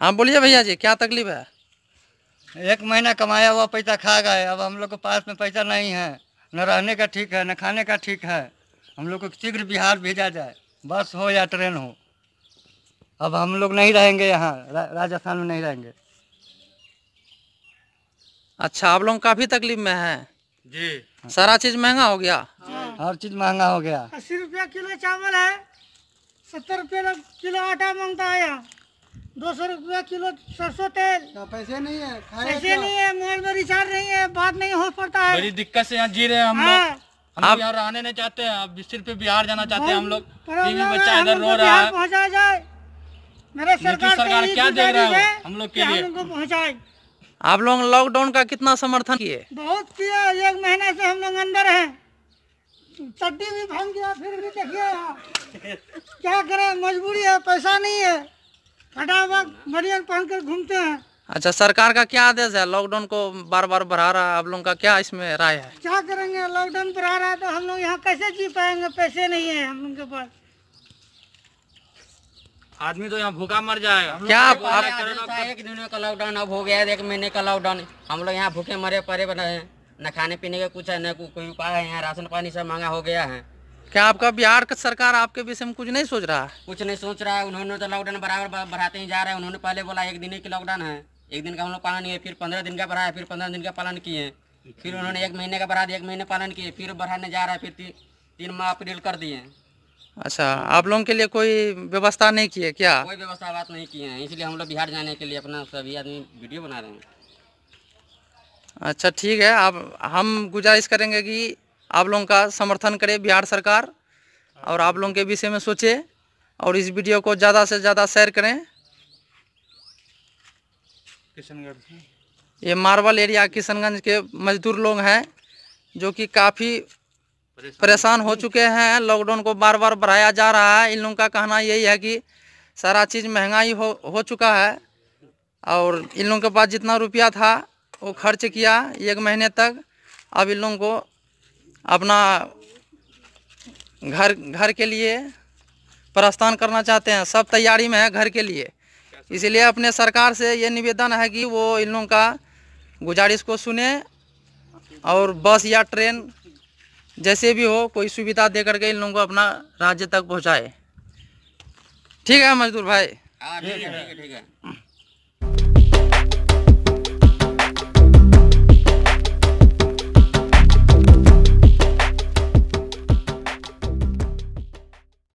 हाँ बोलिए भैया जी क्या तकलीफ है एक महीना कमाया हुआ पैसा खा गए अब हम लोग के पास में पैसा नहीं है न रहने का ठीक है न खाने का ठीक है हम लोग को शीघ्र बिहार भेजा जाए बस हो या ट्रेन हो अब हम लोग नहीं रहेंगे यहाँ रा, राजस्थान में नहीं रहेंगे अच्छा आप लोग काफी तकलीफ में है जी सारा चीज महंगा हो गया हाँ। हर चीज महंगा हो गया अस्सी रुपया किलो चावल है सत्तर रुपया किलो आटा मांगता है यहाँ दो सौ रुपया किलो सरसों तेल तो पैसे नहीं है खाए पैसे नहीं है मोबाइल में रिचार्ज नहीं है बात नहीं हो पाता है बड़ी दिक्कत से यहाँ जी रहे हैं हम लोग हाँ। हम यहाँ रहने नहीं चाहते हैं अब सिर्फ बिहार जाना चाहते हैं हम लोग बच्चा इधर रो रहा है पहुँचा जाए मेरे सरकार सरकार क्या दे रहा है हम लोग के लिए पहुँचाए आप लोग लॉकडाउन का कितना समर्थन किए बहुत किया एक महीने से हम लोग अंदर है चट्टी भी भाग गया फिर भी देखिए क्या करें मजबूरी है पैसा नहीं है फटाफट पहनकर घूमते हैं अच्छा सरकार का क्या आदेश है लॉकडाउन को बार बार बढ़ा रहा है आप लोगों का क्या इसमें राय है क्या करेंगे लॉकडाउन बढ़ा रहा है तो हम लोग यहाँ कैसे जी पाएंगे पैसे नहीं है हम लोग के पास आदमी तो यहाँ भूखा मर जाएगा क्या आप, आप एक दिन का लॉकडाउन अब हो गया है एक महीने का लॉकडाउन हम लोग यहाँ भूखे मरे परे बने न खाने पीने का कुछ है न कोई उपाय है यहाँ राशन पानी सब महंगा हो गया है क्या आपका बिहार का सरकार आपके विषय में कुछ नहीं सोच रहा है कुछ नहीं सोच रहा है उन्होंने तो लॉकडाउन बराबर बढ़ाते ही जा रहे हैं उन्होंने पहले बोला एक दिन की लॉकडाउन है एक दिन का हम लोग पालन किए फिर पंद्रह दिन का बढ़ाया फिर पंद्रह दिन का पालन किए फिर उन्होंने एक महीने का बढ़ा दिया एक महीने पालन किए फिर बढ़ाने जा रहा है फिर तीन माह अप्रैल कर दिए अच्छा आप लोगों के लिए कोई व्यवस्था नहीं की है क्या कोई व्यवस्था बात नहीं किए हैं इसलिए हम लोग बिहार जाने के लिए अपना सभी आदमी वीडियो बना रहे हैं अच्छा ठीक है आप हम गुजारिश करेंगे कि आप लोगों का समर्थन करे बिहार सरकार और आप लोगों के विषय में सोचे और इस वीडियो को ज़्यादा से ज़्यादा शेयर करें किशनगंज ये मार्बल एरिया किशनगंज के मजदूर लोग हैं जो कि काफ़ी परेशान हो चुके हैं लॉकडाउन को बार बार बढ़ाया जा रहा है इन लोगों का कहना यही है कि सारा चीज़ महंगाई हो हो चुका है और इन लोगों के पास जितना रुपया था वो खर्च किया एक महीने तक अब इन लोगों को अपना घर घर के लिए प्रस्थान करना चाहते हैं सब तैयारी में है घर के लिए इसलिए अपने सरकार से ये निवेदन है कि वो इन लोगों का गुजारिश को सुने और बस या ट्रेन जैसे भी हो कोई सुविधा दे करके इन लोगों को अपना राज्य तक पहुंचाए ठीक है मजदूर भाई हाँ, ठीक है ठीक है